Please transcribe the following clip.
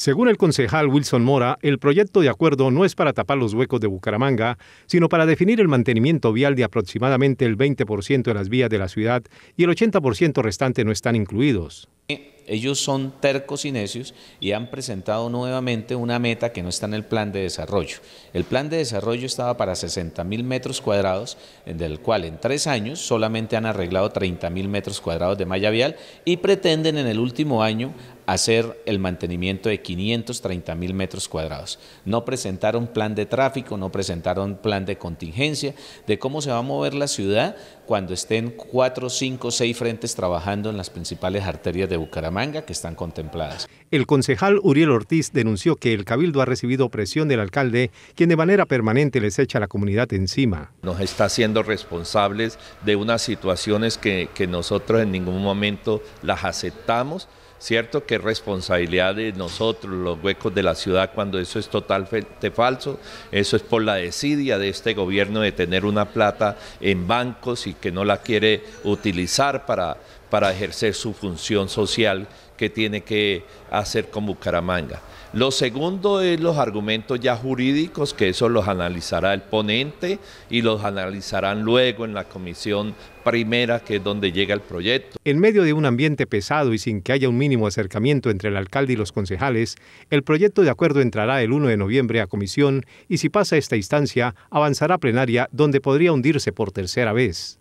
Según el concejal Wilson Mora, el proyecto de acuerdo no es para tapar los huecos de Bucaramanga, sino para definir el mantenimiento vial de aproximadamente el 20% de las vías de la ciudad y el 80% restante no están incluidos. Ellos son tercos y necios y han presentado nuevamente una meta que no está en el plan de desarrollo. El plan de desarrollo estaba para 60 mil metros cuadrados, del cual en tres años solamente han arreglado 30.000 mil metros cuadrados de malla vial y pretenden en el último año hacer el mantenimiento de 530 mil metros cuadrados. No presentaron plan de tráfico, no presentaron plan de contingencia, de cómo se va a mover la ciudad cuando estén cuatro, cinco, seis frentes trabajando en las principales arterias de Bucaramanga que están contempladas. El concejal Uriel Ortiz denunció que el cabildo ha recibido presión del alcalde, quien de manera permanente les echa a la comunidad encima. Nos está haciendo responsables de unas situaciones que, que nosotros en ningún momento las aceptamos. ¿cierto? Que responsabilidad de nosotros, los huecos de la ciudad, cuando eso es totalmente falso. Eso es por la desidia de este gobierno de tener una plata en bancos y que no la quiere utilizar para, para ejercer su función social que tiene que hacer con Bucaramanga. Lo segundo es los argumentos ya jurídicos, que eso los analizará el ponente y los analizarán luego en la comisión primera, que es donde llega el proyecto. En medio de un ambiente pesado y sin que haya un mínimo acercamiento entre el alcalde y los concejales, el proyecto de acuerdo entrará el 1 de noviembre a comisión y si pasa esta instancia, avanzará a plenaria, donde podría hundirse por tercera vez.